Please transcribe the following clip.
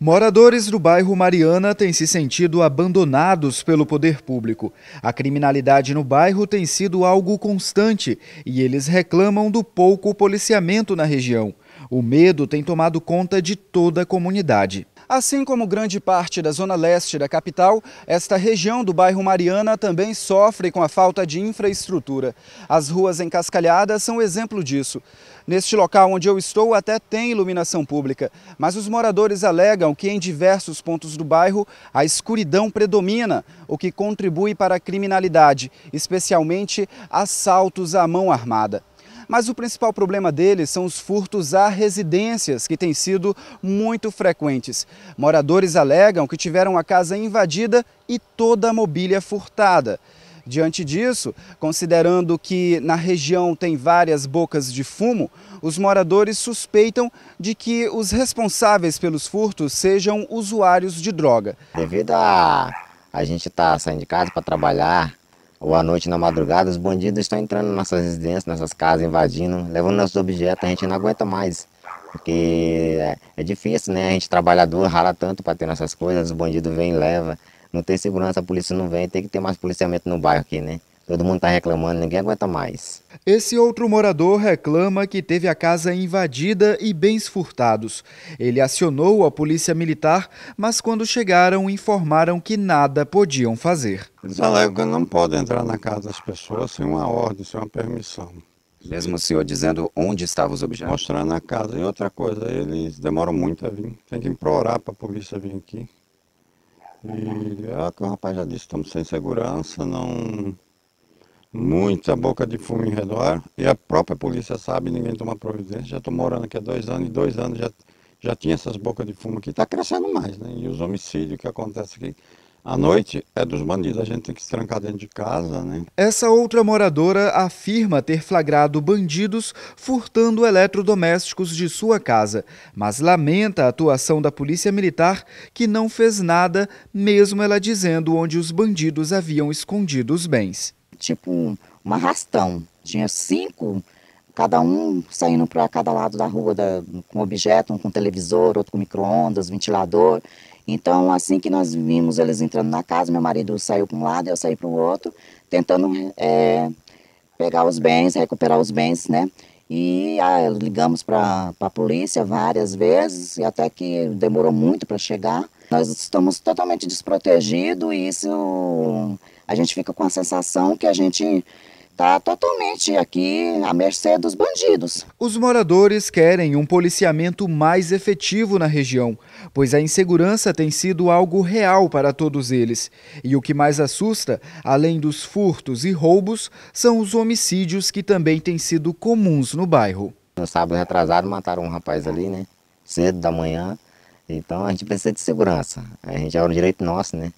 Moradores do bairro Mariana têm se sentido abandonados pelo poder público. A criminalidade no bairro tem sido algo constante e eles reclamam do pouco policiamento na região. O medo tem tomado conta de toda a comunidade. Assim como grande parte da zona leste da capital, esta região do bairro Mariana também sofre com a falta de infraestrutura. As ruas encascalhadas são exemplo disso. Neste local onde eu estou até tem iluminação pública, mas os moradores alegam que em diversos pontos do bairro a escuridão predomina, o que contribui para a criminalidade, especialmente assaltos à mão armada. Mas o principal problema deles são os furtos a residências, que têm sido muito frequentes. Moradores alegam que tiveram a casa invadida e toda a mobília furtada. Diante disso, considerando que na região tem várias bocas de fumo, os moradores suspeitam de que os responsáveis pelos furtos sejam usuários de droga. Devido a a gente estar tá saindo de casa para trabalhar, ou à noite na madrugada, os bandidos estão entrando nas nossas residências, nossas casas, invadindo, levando nossos objetos, a gente não aguenta mais. Porque é, é difícil, né? A gente trabalhador rala tanto para ter nossas coisas, os bandidos vêm e levam. Não tem segurança, a polícia não vem, tem que ter mais policiamento no bairro aqui, né? Todo mundo está reclamando, ninguém aguenta mais. Esse outro morador reclama que teve a casa invadida e bens furtados. Ele acionou a polícia militar, mas quando chegaram, informaram que nada podiam fazer. Eles alegam que não podem entrar na casa das pessoas sem uma ordem, sem uma permissão. Mesmo o senhor dizendo onde estavam os objetos? Mostrando a casa. E outra coisa, eles demoram muito a vir. Tem que implorar para a polícia vir aqui. E é o que o rapaz já disse, estamos sem segurança, não muita boca de fumo em redor e a própria polícia sabe, ninguém toma providência. Já estou morando aqui há dois anos e dois anos já, já tinha essas bocas de fumo aqui. Está crescendo mais, né? E os homicídios que acontecem aqui à noite é dos bandidos, a gente tem que se trancar dentro de casa, né? Essa outra moradora afirma ter flagrado bandidos furtando eletrodomésticos de sua casa, mas lamenta a atuação da Polícia Militar, que não fez nada, mesmo ela dizendo onde os bandidos haviam escondido os bens tipo um arrastão. Tinha cinco, cada um saindo para cada lado da rua da, com objeto, um com televisor, outro com micro-ondas, ventilador. Então, assim que nós vimos eles entrando na casa, meu marido saiu para um lado, eu saí para o outro, tentando é, pegar os bens, recuperar os bens, né? E ah, ligamos para a polícia várias vezes, e até que demorou muito para chegar. Nós estamos totalmente desprotegidos e isso a gente fica com a sensação que a gente está totalmente aqui à mercê dos bandidos. Os moradores querem um policiamento mais efetivo na região, pois a insegurança tem sido algo real para todos eles. E o que mais assusta, além dos furtos e roubos, são os homicídios que também têm sido comuns no bairro. No sábado retrasado mataram um rapaz ali, né? Cedo da manhã. Então a gente precisa de segurança. A gente é um direito nosso, né?